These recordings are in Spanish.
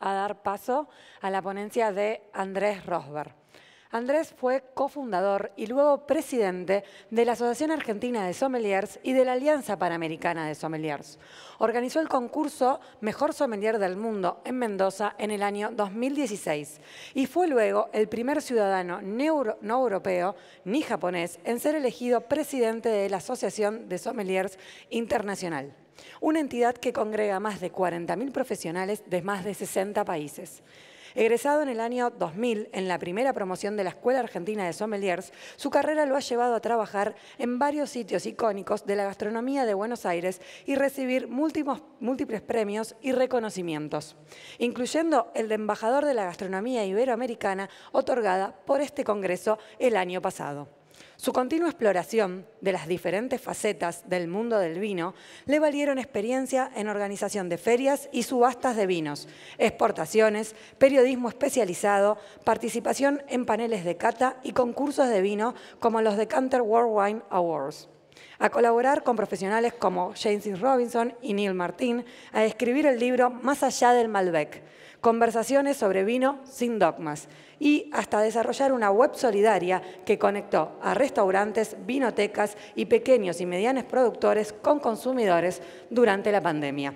a dar paso a la ponencia de Andrés Rosberg. Andrés fue cofundador y luego presidente de la Asociación Argentina de Sommeliers y de la Alianza Panamericana de Sommeliers. Organizó el concurso Mejor Sommelier del Mundo en Mendoza en el año 2016 y fue luego el primer ciudadano no europeo ni japonés en ser elegido presidente de la Asociación de Sommeliers Internacional una entidad que congrega más de 40.000 profesionales de más de 60 países. Egresado en el año 2000 en la primera promoción de la Escuela Argentina de Sommeliers, su carrera lo ha llevado a trabajar en varios sitios icónicos de la gastronomía de Buenos Aires y recibir múltiples, múltiples premios y reconocimientos, incluyendo el de Embajador de la Gastronomía Iberoamericana otorgada por este Congreso el año pasado. Su continua exploración de las diferentes facetas del mundo del vino le valieron experiencia en organización de ferias y subastas de vinos, exportaciones, periodismo especializado, participación en paneles de cata y concursos de vino como los de Canter World Wine Awards a colaborar con profesionales como James e. Robinson y Neil Martin, a escribir el libro Más allá del Malbec, conversaciones sobre vino sin dogmas, y hasta desarrollar una web solidaria que conectó a restaurantes, vinotecas y pequeños y medianos productores con consumidores durante la pandemia.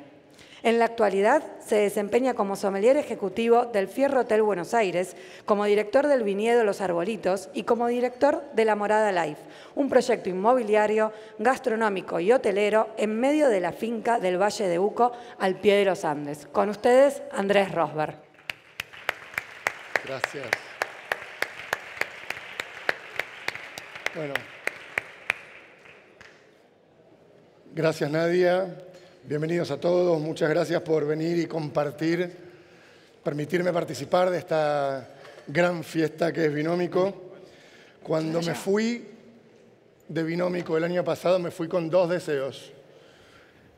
En la actualidad se desempeña como sommelier ejecutivo del Fierro Hotel Buenos Aires, como director del viñedo Los Arbolitos y como director de La Morada Life, un proyecto inmobiliario, gastronómico y hotelero en medio de la finca del Valle de Uco al pie de los Andes. Con ustedes, Andrés Rosberg. Gracias. Bueno. Gracias, Nadia. Bienvenidos a todos, muchas gracias por venir y compartir, permitirme participar de esta gran fiesta que es Binómico. Cuando me fui de Binómico el año pasado, me fui con dos deseos.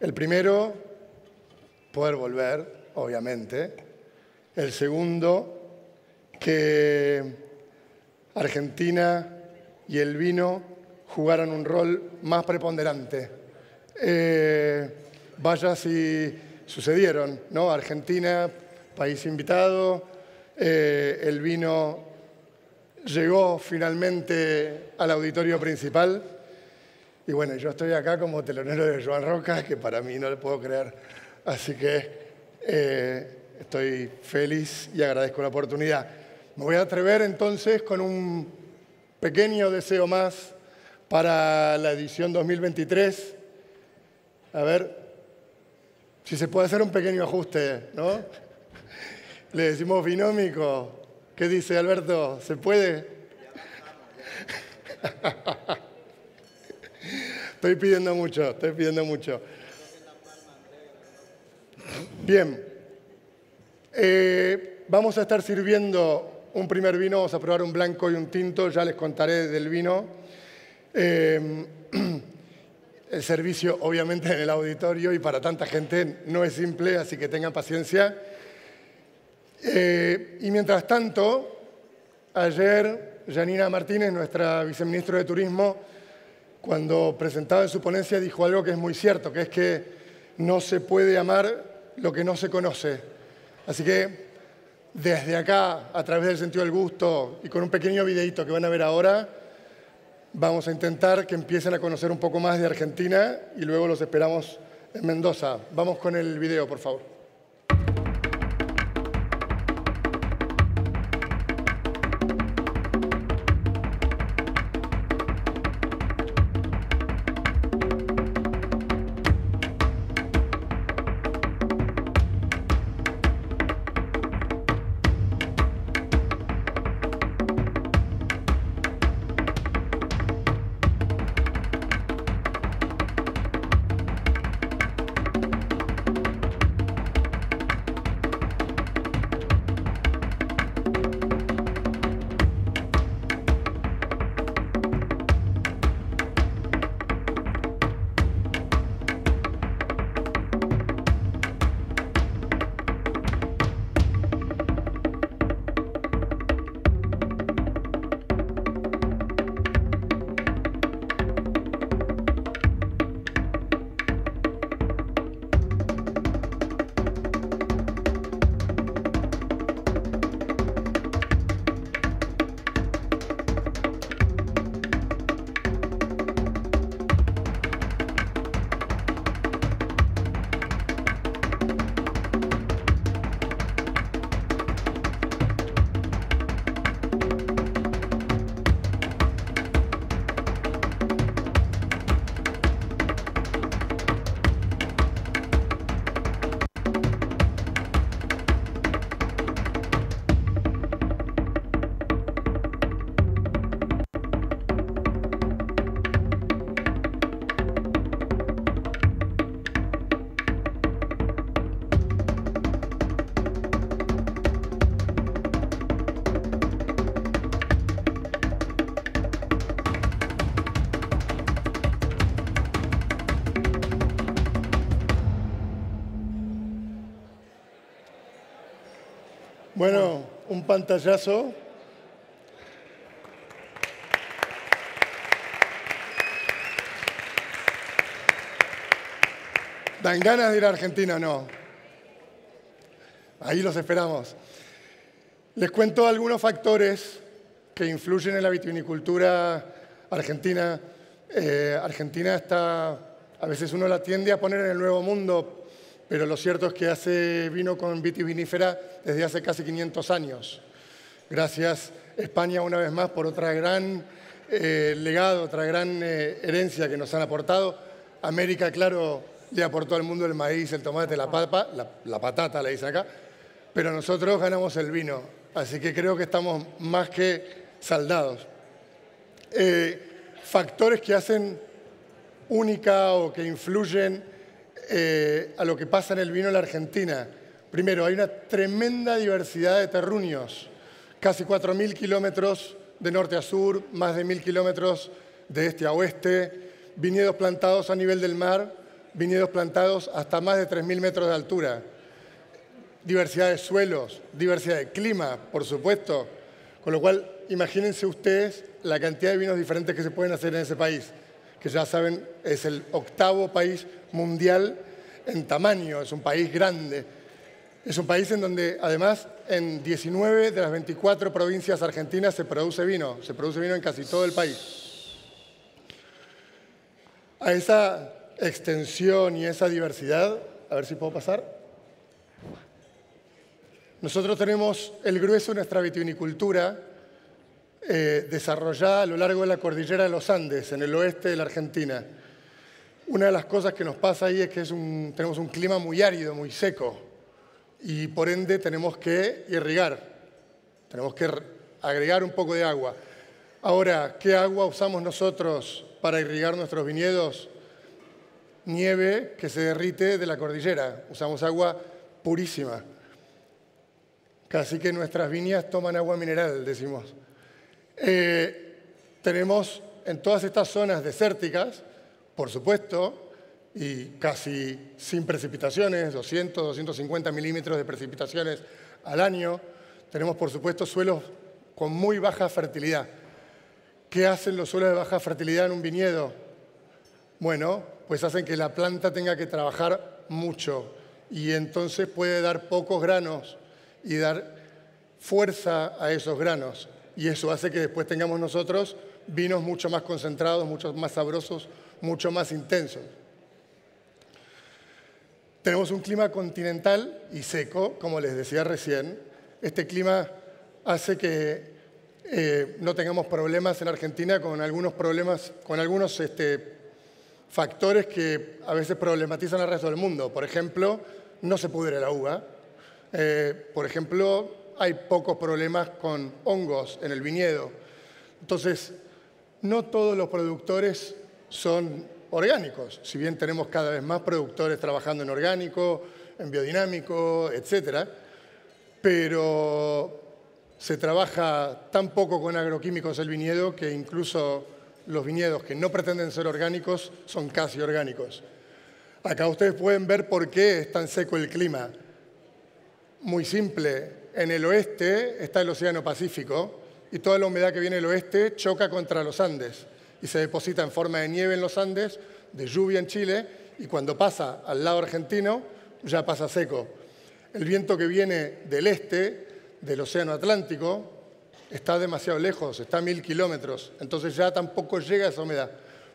El primero, poder volver, obviamente. El segundo, que Argentina y el vino jugaran un rol más preponderante. Eh, vaya si sucedieron, ¿no? Argentina, país invitado, eh, el vino llegó finalmente al auditorio principal y bueno, yo estoy acá como telonero de Joan Roca, que para mí no le puedo creer, así que eh, estoy feliz y agradezco la oportunidad. Me voy a atrever entonces con un pequeño deseo más para la edición 2023. A ver, si se puede hacer un pequeño ajuste, ¿no? Le decimos binómico. ¿Qué dice Alberto? ¿Se puede? Estoy pidiendo mucho, estoy pidiendo mucho. Bien. Eh, vamos a estar sirviendo un primer vino, vamos a probar un blanco y un tinto, ya les contaré del vino. Eh, el servicio, obviamente, en el auditorio y para tanta gente no es simple, así que tengan paciencia. Eh, y mientras tanto, ayer Janina Martínez, nuestra viceministra de Turismo, cuando presentaba en su ponencia dijo algo que es muy cierto, que es que no se puede amar lo que no se conoce. Así que desde acá, a través del sentido del gusto y con un pequeño videito que van a ver ahora, Vamos a intentar que empiecen a conocer un poco más de Argentina y luego los esperamos en Mendoza. Vamos con el video, por favor. pantallazo. ¿Dan ganas de ir a Argentina no? Ahí los esperamos. Les cuento algunos factores que influyen en la vitivinicultura argentina. Eh, argentina está, a veces uno la tiende a poner en el nuevo mundo, pero lo cierto es que hace vino con vitivinífera desde hace casi 500 años. Gracias España una vez más por otra gran eh, legado, otra gran eh, herencia que nos han aportado. América, claro, le aportó al mundo el maíz, el tomate, la papa, la, patata le dice acá, pero nosotros ganamos el vino, así que creo que estamos más que saldados. Eh, factores que hacen única o que influyen eh, a lo que pasa en el vino en la Argentina. Primero, hay una tremenda diversidad de terruños, casi 4.000 kilómetros de norte a sur, más de 1.000 kilómetros de este a oeste, viñedos plantados a nivel del mar, viñedos plantados hasta más de 3.000 metros de altura, diversidad de suelos, diversidad de clima, por supuesto, con lo cual imagínense ustedes la cantidad de vinos diferentes que se pueden hacer en ese país que ya saben es el octavo país mundial en tamaño, es un país grande. Es un país en donde además en 19 de las 24 provincias argentinas se produce vino, se produce vino en casi todo el país. A esa extensión y esa diversidad, a ver si puedo pasar, nosotros tenemos el grueso de nuestra vitivinicultura, eh, desarrollada a lo largo de la cordillera de los Andes, en el oeste de la Argentina. Una de las cosas que nos pasa ahí es que tenemos un clima muy árido, muy seco, y por ende tenemos que irrigar, tenemos que agregar un poco de agua. Ahora, ¿qué agua usamos nosotros para irrigar nuestros viñedos? Nieve que se derrite de la cordillera, usamos agua purísima. Casi que nuestras viñas toman agua mineral, decimos. Eh, tenemos en todas estas zonas desérticas, por supuesto, y casi sin precipitaciones, 200, 250 milímetros de precipitaciones al año, tenemos por supuesto suelos con muy baja fertilidad. ¿Qué hacen los suelos de baja fertilidad en un viñedo? Bueno, pues hacen que la planta tenga que trabajar mucho y entonces puede dar pocos granos y dar fuerza a esos granos y eso hace que después tengamos nosotros vinos mucho más concentrados, mucho más sabrosos, mucho más intensos. Tenemos un clima continental y seco, como les decía recién. Este clima hace que eh, no tengamos problemas en Argentina con algunos problemas, con algunos este, factores que a veces problematizan al resto del mundo. Por ejemplo, no se pudre la uva. Eh, por ejemplo, hay pocos problemas con hongos en el viñedo. Entonces, no todos los productores son orgánicos, si bien tenemos cada vez más productores trabajando en orgánico, en biodinámico, etcétera, Pero se trabaja tan poco con agroquímicos el viñedo que incluso los viñedos que no pretenden ser orgánicos son casi orgánicos. Acá ustedes pueden ver por qué es tan seco el clima. Muy simple, en el oeste está el Océano Pacífico y toda la humedad que viene del oeste choca contra los Andes y se deposita en forma de nieve en los Andes, de lluvia en Chile y cuando pasa al lado argentino ya pasa seco. El viento que viene del este, del Océano Atlántico, está demasiado lejos, está a mil kilómetros, entonces ya tampoco llega esa humedad.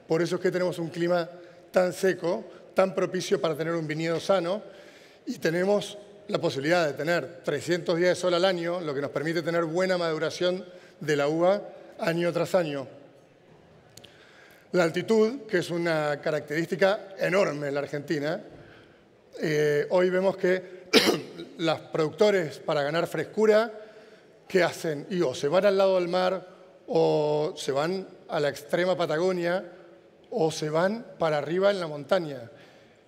Por eso es que tenemos un clima tan seco, tan propicio para tener un viñedo sano y tenemos la posibilidad de tener 300 días de sol al año, lo que nos permite tener buena maduración de la uva año tras año. La altitud, que es una característica enorme en la Argentina, eh, hoy vemos que los productores para ganar frescura, ¿qué hacen? o se van al lado del mar, o se van a la extrema Patagonia, o se van para arriba en la montaña.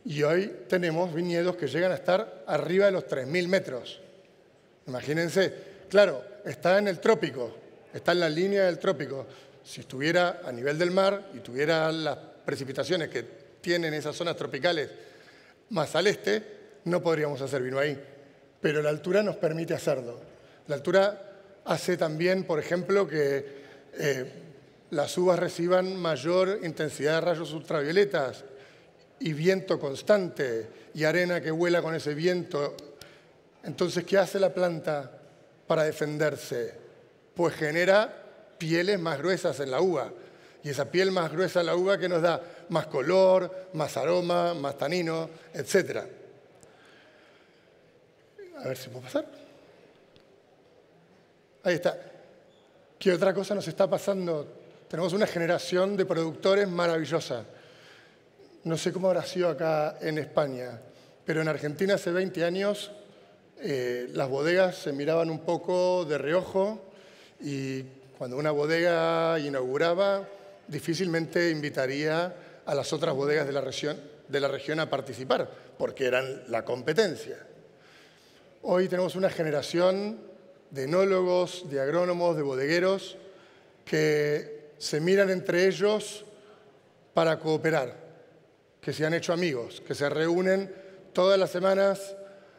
Y hoy tenemos viñedos que llegan a estar arriba de los 3.000 metros. Imagínense, claro, está en el trópico, está en la línea del trópico. Si estuviera a nivel del mar y tuviera las precipitaciones que tienen esas zonas tropicales más al este, no podríamos hacer vino ahí. Pero la altura nos permite hacerlo. La altura hace también, por ejemplo, que eh, las uvas reciban mayor intensidad de rayos ultravioletas y viento constante y arena que vuela con ese viento. Entonces, ¿qué hace la planta para defenderse? Pues genera pieles más gruesas en la uva. Y esa piel más gruesa en la uva que nos da más color, más aroma, más tanino, etcétera. A ver si puedo pasar. Ahí está. ¿Qué otra cosa nos está pasando? Tenemos una generación de productores maravillosa no sé cómo habrá sido acá en España, pero en Argentina hace 20 años eh, las bodegas se miraban un poco de reojo y cuando una bodega inauguraba difícilmente invitaría a las otras bodegas de la región, de la región a participar, porque eran la competencia. Hoy tenemos una generación de enólogos, de agrónomos, de bodegueros, que se miran entre ellos para cooperar, que se han hecho amigos, que se reúnen todas las semanas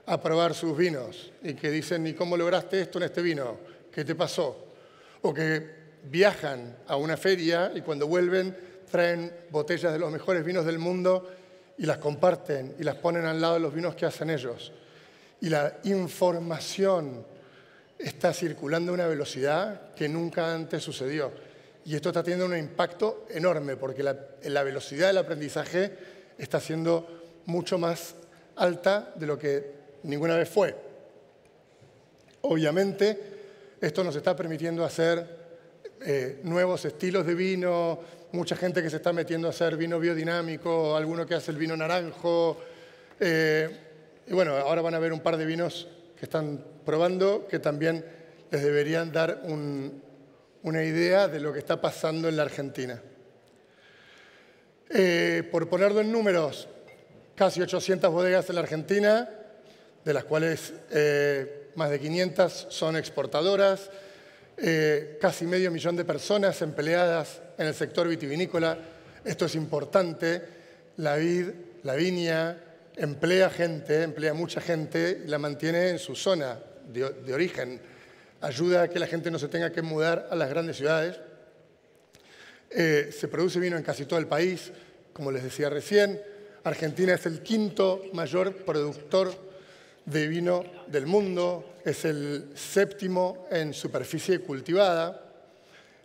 a probar sus vinos y que dicen, ¿y cómo lograste esto en este vino? ¿Qué te pasó? O que viajan a una feria y cuando vuelven traen botellas de los mejores vinos del mundo y las comparten y las ponen al lado de los vinos que hacen ellos. Y la información está circulando a una velocidad que nunca antes sucedió. Y esto está teniendo un impacto enorme porque la, la velocidad del aprendizaje está siendo mucho más alta de lo que ninguna vez fue. Obviamente, esto nos está permitiendo hacer eh, nuevos estilos de vino, mucha gente que se está metiendo a hacer vino biodinámico, alguno que hace el vino naranjo. Eh, y bueno, ahora van a ver un par de vinos que están probando que también les deberían dar una idea de lo que está pasando en la Argentina. Eh, por ponerlo en números, casi 800 bodegas en la Argentina, de las cuales eh, más de 500 son exportadoras, eh, casi medio millón de personas empleadas en el sector vitivinícola. Esto es importante. La vid, la viña, emplea gente, emplea mucha gente y la mantiene en su zona de origen. Ayuda a que la gente no se tenga que mudar a las grandes ciudades, eh, se produce vino en casi todo el país, como les decía recién. Argentina es el quinto mayor productor de vino del mundo, es el séptimo en superficie cultivada,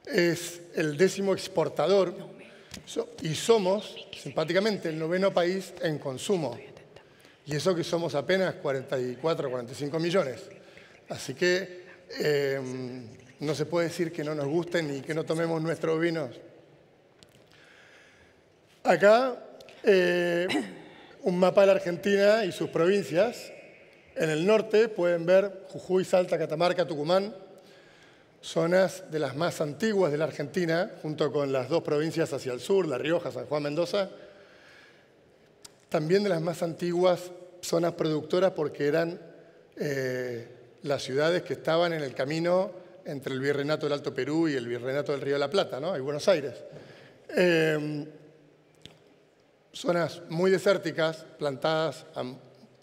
es el décimo exportador y somos, simpáticamente, el noveno país en consumo. Y eso que somos apenas 44, 45 millones. Así que eh, no se puede decir que no nos gusten y que no tomemos nuestros vinos. Acá eh, un mapa de la Argentina y sus provincias. En el norte pueden ver Jujuy, Salta, Catamarca, Tucumán, zonas de las más antiguas de la Argentina, junto con las dos provincias hacia el sur, La Rioja, San Juan, Mendoza. También de las más antiguas zonas productoras porque eran eh, las ciudades que estaban en el camino entre el Virreinato del Alto Perú y el Virreinato del Río de la Plata, ¿no? Y Buenos Aires. Eh, zonas muy desérticas, plantadas a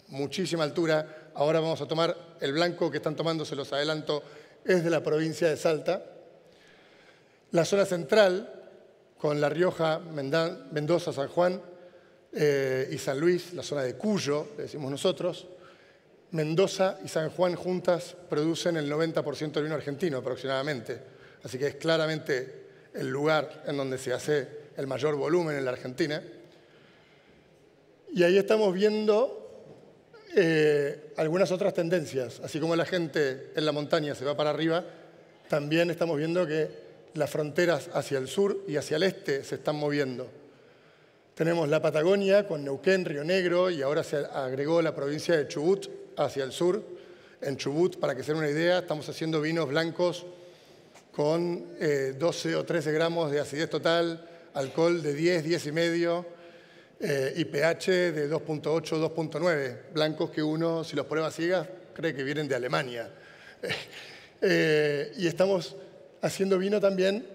muchísima altura. Ahora vamos a tomar el blanco que están tomando, se los adelanto, es de la provincia de Salta. La zona central, con La Rioja, Mendoza, San Juan eh, y San Luis, la zona de Cuyo, decimos nosotros, Mendoza y San Juan juntas producen el 90% del vino argentino aproximadamente. Así que es claramente el lugar en donde se hace el mayor volumen en la Argentina. Y ahí estamos viendo eh, algunas otras tendencias. Así como la gente en la montaña se va para arriba, también estamos viendo que las fronteras hacia el sur y hacia el este se están moviendo. Tenemos la Patagonia con Neuquén, Río Negro y ahora se agregó la provincia de Chubut hacia el sur. En Chubut, para que se den una idea, estamos haciendo vinos blancos con 12 eh, o 13 gramos de acidez total, alcohol de 10, 10 y medio, eh, IPH de 2.8, 2.9, blancos que uno, si los prueba ciegas, cree que vienen de Alemania. Eh, y estamos haciendo vino también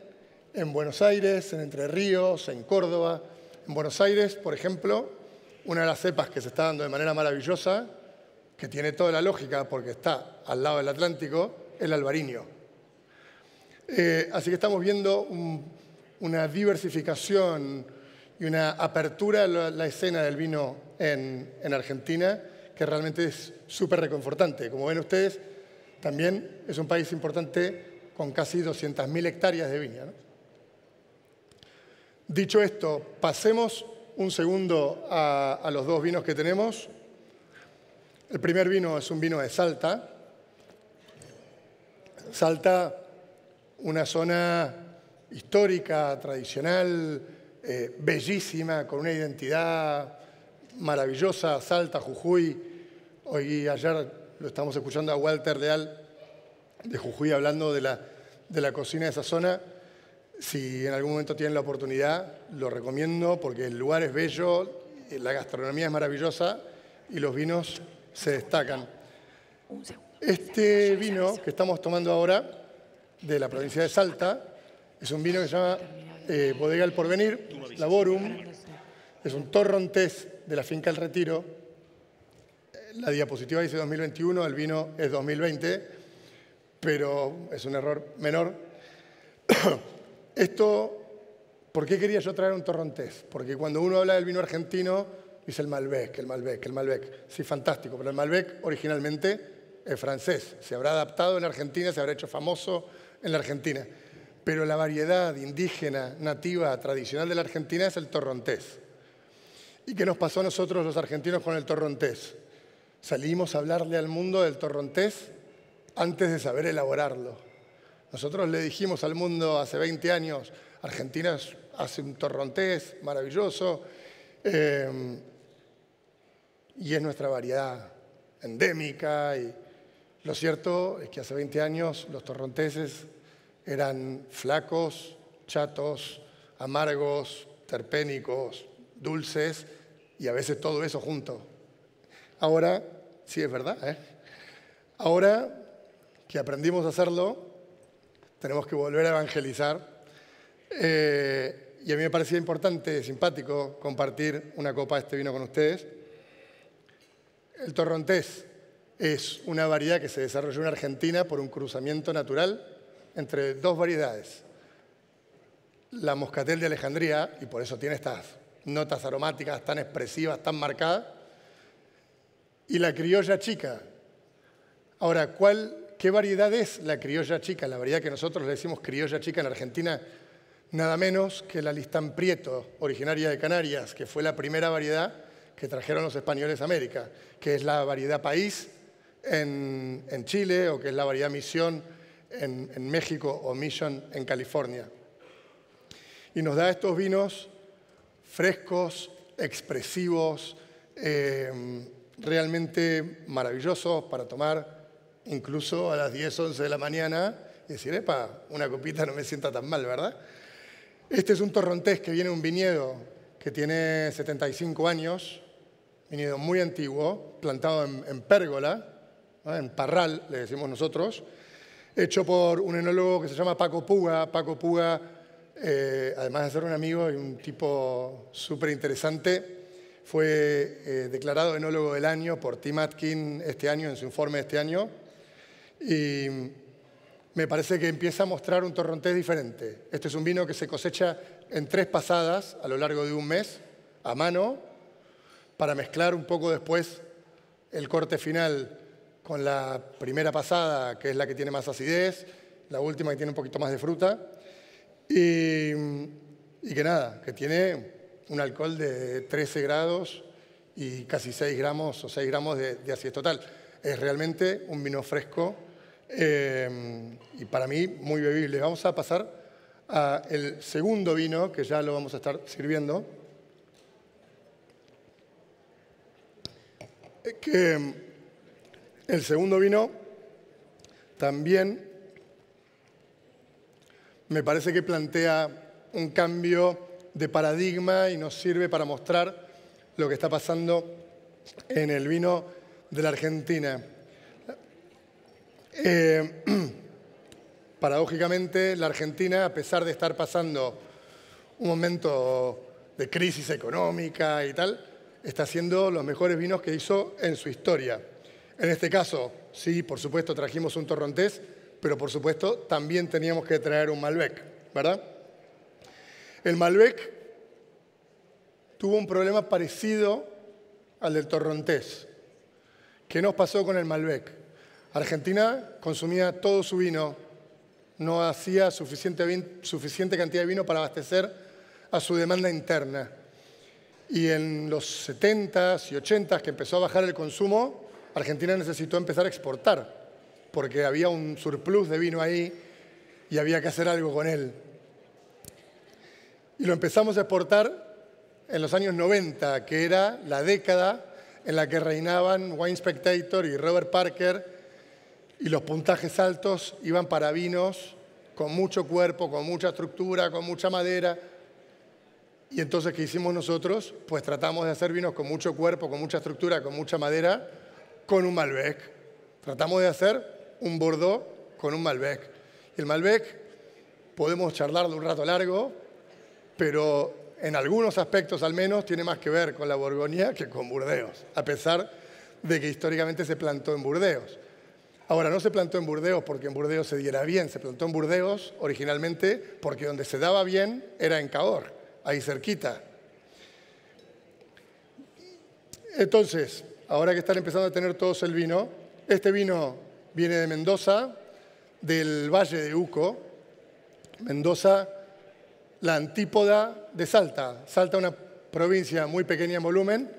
en Buenos Aires, en Entre Ríos, en Córdoba. En Buenos Aires, por ejemplo, una de las cepas que se está dando de manera maravillosa, que tiene toda la lógica porque está al lado del Atlántico, el albariño. Eh, así que estamos viendo una diversificación y una apertura a la, escena del vino en, Argentina que realmente es súper reconfortante. Como ven ustedes, también es un país importante con casi 200.000 hectáreas de viña. Dicho esto, pasemos un segundo a, los dos vinos que tenemos. El primer vino es un vino de Salta. Salta, una zona histórica, tradicional, eh, bellísima, con una identidad maravillosa, Salta, Jujuy. Hoy y ayer lo estamos escuchando a Walter Leal de Jujuy hablando de la, de la cocina de esa zona. Si en algún momento tienen la oportunidad, lo recomiendo porque el lugar es bello, la gastronomía es maravillosa y los vinos se destacan. Este vino que estamos tomando ahora de la provincia de Salta es un vino que se llama eh, Bodega El Porvenir, Laborum, es un torrontés de la finca El Retiro. La diapositiva dice 2021, el vino es 2020, pero es un error menor. Esto, ¿por qué quería yo traer un torrontés? Porque cuando uno habla del vino argentino, dice el Malbec, el Malbec, el Malbec. Sí, fantástico, pero el Malbec originalmente es francés. Se habrá adaptado en Argentina, se habrá hecho famoso en la Argentina pero la variedad indígena, nativa, tradicional de la Argentina es el torrontés. ¿Y qué nos pasó a nosotros los argentinos con el torrontés? Salimos a hablarle al mundo del torrontés antes de saber elaborarlo. Nosotros le dijimos al mundo hace 20 años, Argentina hace un torrontés maravilloso eh, y es nuestra variedad endémica. Y lo cierto es que hace 20 años los torronteses eran flacos, chatos, amargos, terpénicos, dulces y a veces todo eso junto. Ahora, sí es verdad, ¿eh? ahora que aprendimos a hacerlo, tenemos que volver a evangelizar. Eh, y a mí me parecía importante, simpático, compartir una copa de este vino con ustedes. El torrontés es una variedad que se desarrolló en Argentina por un cruzamiento natural entre dos variedades. La moscatel de Alejandría, y por eso tiene estas notas aromáticas tan expresivas, tan marcadas, y la criolla chica. Ahora, ¿cuál, ¿qué variedad es la criolla chica? La variedad que nosotros le decimos criolla chica en Argentina, nada menos que la listán prieto, originaria de Canarias, que fue la primera variedad que trajeron los españoles a América, que es la variedad país en, en Chile o que es la variedad misión en, México o Mission en California. Y nos da estos vinos frescos, expresivos, eh, realmente maravillosos para tomar incluso a las 10, 11 de la mañana y decir, epa, una copita no me sienta tan mal, ¿verdad? Este es un torrontés que viene de un viñedo que tiene 75 años, viñedo muy antiguo, plantado en, pérgola, en parral, le decimos nosotros, hecho por un enólogo que se llama Paco Puga. Paco Puga, eh, además de ser un amigo y un tipo súper interesante, fue eh, declarado enólogo del año por Tim Atkin este año, en su informe de este año. Y me parece que empieza a mostrar un torrontés diferente. Este es un vino que se cosecha en tres pasadas a lo largo de un mes, a mano, para mezclar un poco después el corte final con la primera pasada, que es la que tiene más acidez, la última que tiene un poquito más de fruta, y, que nada, que tiene un alcohol de 13 grados y casi 6 gramos o 6 gramos de, acidez total. Es realmente un vino fresco eh, y para mí muy bebible. Vamos a pasar al segundo vino, que ya lo vamos a estar sirviendo. Eh, que el segundo vino también me parece que plantea un cambio de paradigma y nos sirve para mostrar lo que está pasando en el vino de la Argentina. Eh, paradójicamente, la Argentina, a pesar de estar pasando un momento de crisis económica y tal, está haciendo los mejores vinos que hizo en su historia. En este caso, sí, por supuesto, trajimos un torrontés, pero por supuesto también teníamos que traer un Malbec, ¿verdad? El Malbec tuvo un problema parecido al del torrontés. ¿Qué nos pasó con el Malbec? Argentina consumía todo su vino, no hacía suficiente, suficiente cantidad de vino para abastecer a su demanda interna. Y en los 70s y 80s que empezó a bajar el consumo, Argentina necesitó empezar a exportar, porque había un surplus de vino ahí y había que hacer algo con él. Y lo empezamos a exportar en los años 90, que era la década en la que reinaban Wine Spectator y Robert Parker, y los puntajes altos iban para vinos con mucho cuerpo, con mucha estructura, con mucha madera. Y entonces, ¿qué hicimos nosotros? Pues tratamos de hacer vinos con mucho cuerpo, con mucha estructura, con mucha madera, con un Malbec. Tratamos de hacer un Bordeaux con un Malbec. El Malbec podemos charlar de un rato largo, pero en algunos aspectos al menos tiene más que ver con la Borgoña que con Burdeos, a pesar de que históricamente se plantó en Burdeos. Ahora, no se plantó en Burdeos porque en Burdeos se diera bien, se plantó en Burdeos originalmente porque donde se daba bien era en Cahor, ahí cerquita. Entonces, ahora que están empezando a tener todos el vino. Este vino viene de Mendoza, del Valle de Uco. Mendoza, la antípoda de Salta. Salta, una provincia muy pequeña en volumen.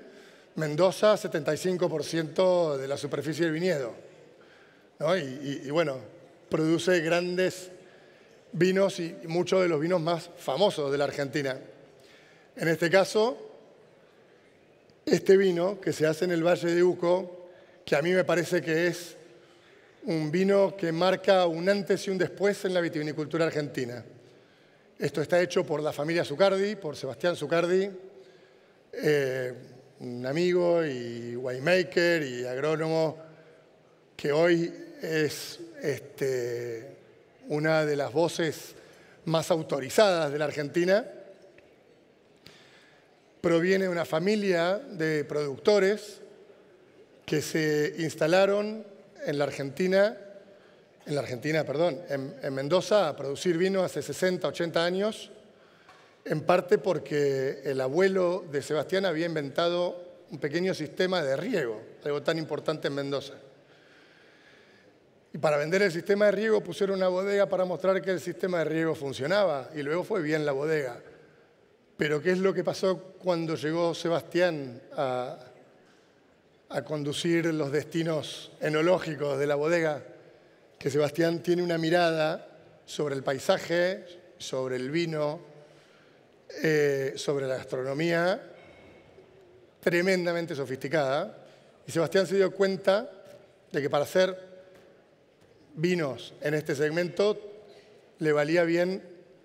Mendoza, 75% de la superficie del viñedo. y, bueno, produce grandes vinos y muchos de los vinos más famosos de la Argentina. En este caso, este vino que se hace en el Valle de Uco, que a mí me parece que es un vino que marca un antes y un después en la vitivinicultura argentina. Esto está hecho por la familia Zucardi, por Sebastián Zucardi, eh, un amigo y winemaker y agrónomo que hoy es este, una de las voces más autorizadas de la Argentina proviene de una familia de productores que se instalaron en la Argentina, en la Argentina, perdón, en, Mendoza a producir vino hace 60, 80 años, en parte porque el abuelo de Sebastián había inventado un pequeño sistema de riego, algo tan importante en Mendoza. Y para vender el sistema de riego pusieron una bodega para mostrar que el sistema de riego funcionaba y luego fue bien la bodega. Pero ¿qué es lo que pasó cuando llegó Sebastián a, conducir los destinos enológicos de la bodega? Que Sebastián tiene una mirada sobre el paisaje, sobre el vino, eh, sobre la gastronomía, tremendamente sofisticada. Y Sebastián se dio cuenta de que para hacer vinos en este segmento le valía bien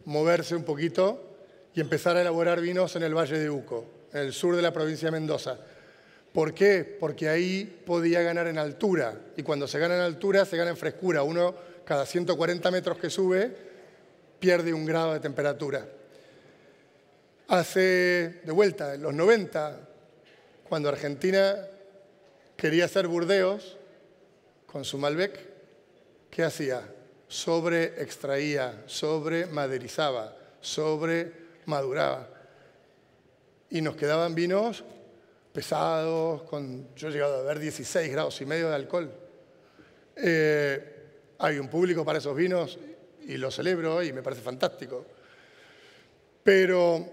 moverse un poquito y empezar a elaborar vinos en el Valle de Uco, en el sur de la provincia de Mendoza. ¿Por qué? Porque ahí podía ganar en altura. Y cuando se gana en altura, se gana en frescura. Uno, cada 140 metros que sube, pierde un grado de temperatura. Hace, de vuelta, en los 90, cuando Argentina quería hacer Burdeos con su Malbec, ¿qué hacía? Sobre extraía, sobre maderizaba, sobre maduraba. Y nos quedaban vinos pesados, con, yo he llegado a ver 16 grados y medio de alcohol. Eh, hay un público para esos vinos y lo celebro y me parece fantástico. Pero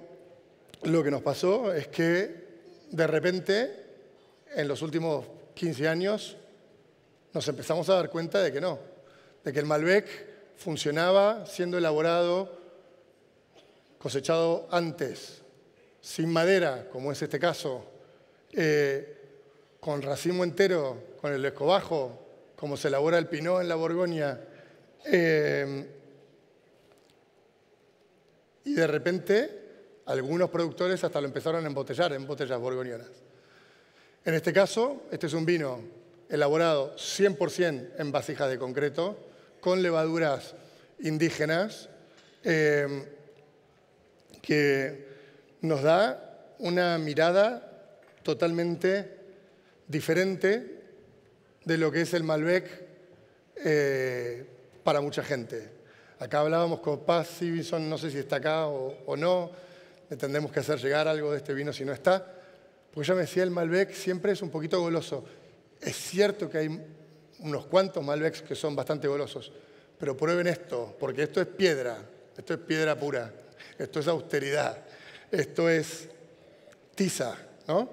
lo que nos pasó es que de repente, en los últimos 15 años, nos empezamos a dar cuenta de que no, de que el Malbec funcionaba siendo elaborado cosechado antes, sin madera, como es este caso, eh, con racimo entero, con el escobajo, como se elabora el pinot en la Borgoña, eh, y de repente algunos productores hasta lo empezaron a embotellar en botellas borgoñonas. En este caso, este es un vino elaborado 100% en vasijas de concreto, con levaduras indígenas. Eh, que nos da una mirada totalmente diferente de lo que es el Malbec eh, para mucha gente. Acá hablábamos con Paz Sivinson, no sé si está acá o, no, le tendremos que hacer llegar algo de este vino si no está, porque ya me decía, el Malbec siempre es un poquito goloso. Es cierto que hay unos cuantos Malbecs que son bastante golosos, pero prueben esto, porque esto es piedra, esto es piedra pura esto es austeridad, esto es tiza, ¿no?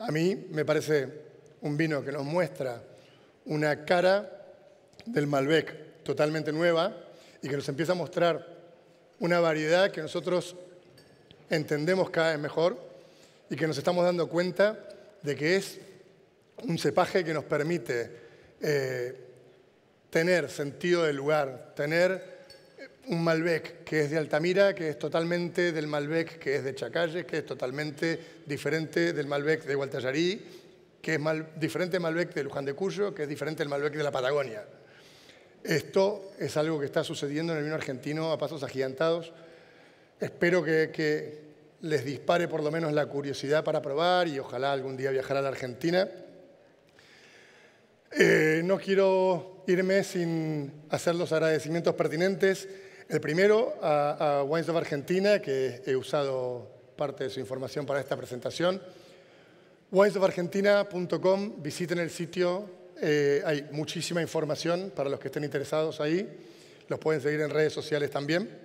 A mí me parece un vino que nos muestra una cara del Malbec totalmente nueva y que nos empieza a mostrar una variedad que nosotros entendemos cada vez mejor y que nos estamos dando cuenta de que es un cepaje que nos permite eh, tener sentido del lugar, tener eh, un Malbec que es de Altamira, que es totalmente del Malbec que es de Chacalles, que es totalmente diferente del Malbec de Gualtallarí, que es diferente diferente Malbec de Luján de Cuyo, que es diferente del Malbec de la Patagonia. Esto es algo que está sucediendo en el vino argentino a pasos agigantados. Espero que, les dispare por lo menos la curiosidad para probar y ojalá algún día viajar a la Argentina. Eh, no quiero irme sin hacer los agradecimientos pertinentes. El primero a, Wines of Argentina, que he usado parte de su información para esta presentación. winesofargentina.com, visiten el sitio, eh, hay muchísima información para los que estén interesados ahí. Los pueden seguir en redes sociales también.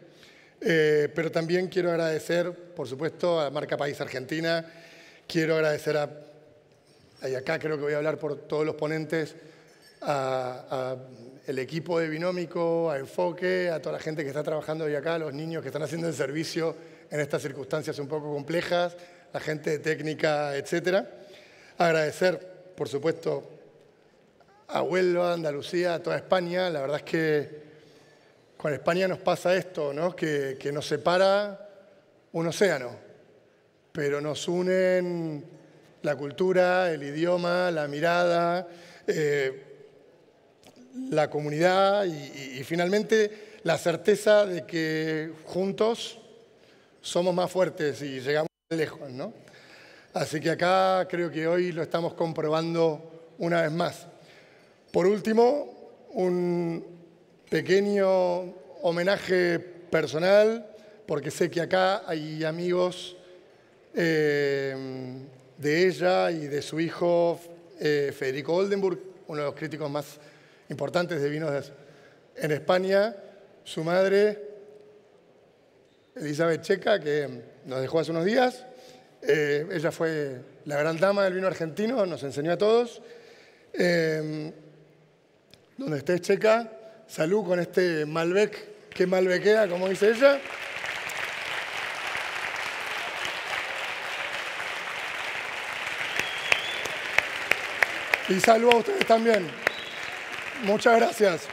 Eh, pero también quiero agradecer, por supuesto, a marca País Argentina. Quiero agradecer a, Ahí acá creo que voy a hablar por todos los ponentes, a, el equipo de Binómico, a Enfoque, a toda la gente que está trabajando hoy acá, a los niños que están haciendo el servicio en estas circunstancias un poco complejas, la gente técnica, etcétera. Agradecer, por supuesto, a Huelva, a Andalucía, a toda España. La verdad es que con España nos pasa esto, ¿no? que, nos separa un océano, pero nos unen la cultura, el idioma, la mirada. Eh, la comunidad y, finalmente la certeza de que juntos somos más fuertes y llegamos lejos, Así que acá creo que hoy lo estamos comprobando una vez más. Por último, un pequeño homenaje personal, porque sé que acá hay amigos eh, de ella y de su hijo eh, Federico Oldenburg, uno de los críticos más importantes de vinos en España. Su madre, Elizabeth Checa, que nos dejó hace unos días. Eh, ella fue la gran dama del vino argentino, nos enseñó a todos. Em, donde estés, Checa, salud con este Malbec, que Malbequea, como dice ella. Y salud a ustedes también. Muchas gracias.